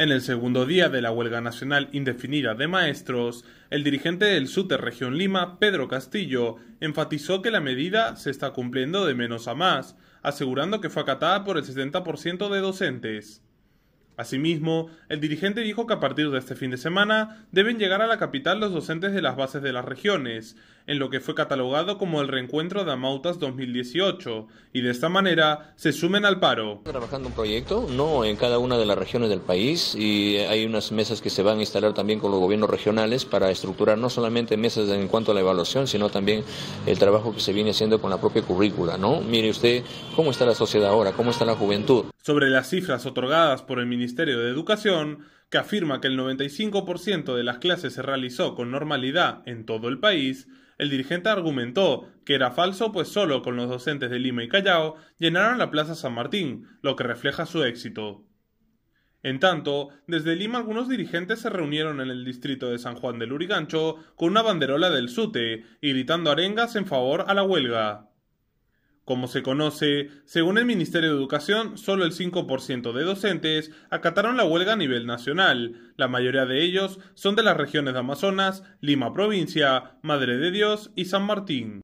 En el segundo día de la huelga nacional indefinida de maestros, el dirigente del SUTE Región Lima, Pedro Castillo, enfatizó que la medida se está cumpliendo de menos a más, asegurando que fue acatada por el 70% de docentes. Asimismo, el dirigente dijo que a partir de este fin de semana deben llegar a la capital los docentes de las bases de las regiones, en lo que fue catalogado como el reencuentro de Amautas 2018, y de esta manera se sumen al paro. Trabajando un proyecto, no en cada una de las regiones del país, y hay unas mesas que se van a instalar también con los gobiernos regionales para estructurar no solamente mesas en cuanto a la evaluación, sino también el trabajo que se viene haciendo con la propia currícula, ¿no? Mire usted cómo está la sociedad ahora, cómo está la juventud. Sobre las cifras otorgadas por el Ministerio Ministerio de Educación, que afirma que el 95% de las clases se realizó con normalidad en todo el país, el dirigente argumentó que era falso pues solo con los docentes de Lima y Callao llenaron la Plaza San Martín, lo que refleja su éxito. En tanto, desde Lima algunos dirigentes se reunieron en el distrito de San Juan del Urigancho con una banderola del SUTE y gritando arengas en favor a la huelga. Como se conoce, según el Ministerio de Educación, solo el 5% de docentes acataron la huelga a nivel nacional. La mayoría de ellos son de las regiones de Amazonas, Lima Provincia, Madre de Dios y San Martín.